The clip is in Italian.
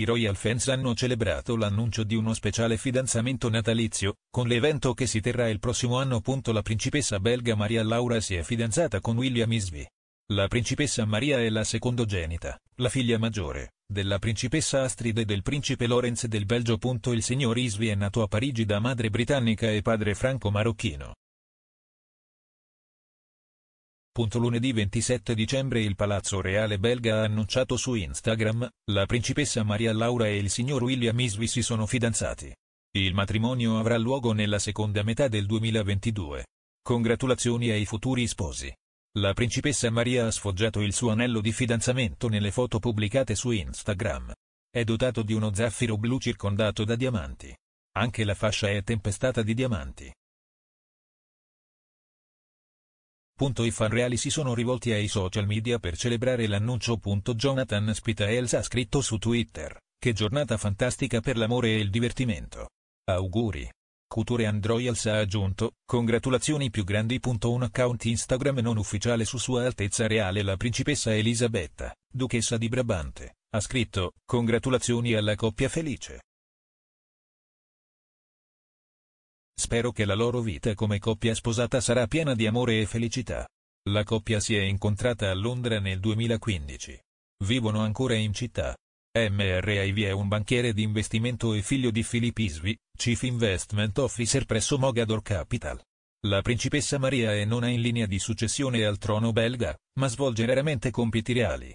I Royal Fans hanno celebrato l'annuncio di uno speciale fidanzamento natalizio, con l'evento che si terrà il prossimo anno. La principessa belga Maria Laura si è fidanzata con William Isby. La principessa Maria è la secondogenita, la figlia maggiore, della principessa Astrid e del principe Lorenz del Belgio. Il signor Isby è nato a Parigi da madre britannica e padre franco-marocchino. Punto Lunedì 27 dicembre il Palazzo Reale belga ha annunciato su Instagram, la principessa Maria Laura e il signor William Iswi si sono fidanzati. Il matrimonio avrà luogo nella seconda metà del 2022. Congratulazioni ai futuri sposi. La principessa Maria ha sfoggiato il suo anello di fidanzamento nelle foto pubblicate su Instagram. È dotato di uno zaffiro blu circondato da diamanti. Anche la fascia è tempestata di diamanti. I fan reali si sono rivolti ai social media per celebrare l'annuncio. Jonathan Spitaels ha scritto su Twitter, che giornata fantastica per l'amore e il divertimento. Auguri. Couture Androyals ha aggiunto, congratulazioni più grandi. Un account Instagram non ufficiale su Sua Altezza Reale la principessa Elisabetta, duchessa di Brabante, ha scritto, congratulazioni alla coppia felice. Spero che la loro vita come coppia sposata sarà piena di amore e felicità. La coppia si è incontrata a Londra nel 2015. Vivono ancora in città. MR Ivy è un banchiere di investimento e figlio di Philip Isvi, Chief Investment Officer presso Mogador Capital. La principessa Maria è non in linea di successione al trono belga, ma svolge raramente compiti reali.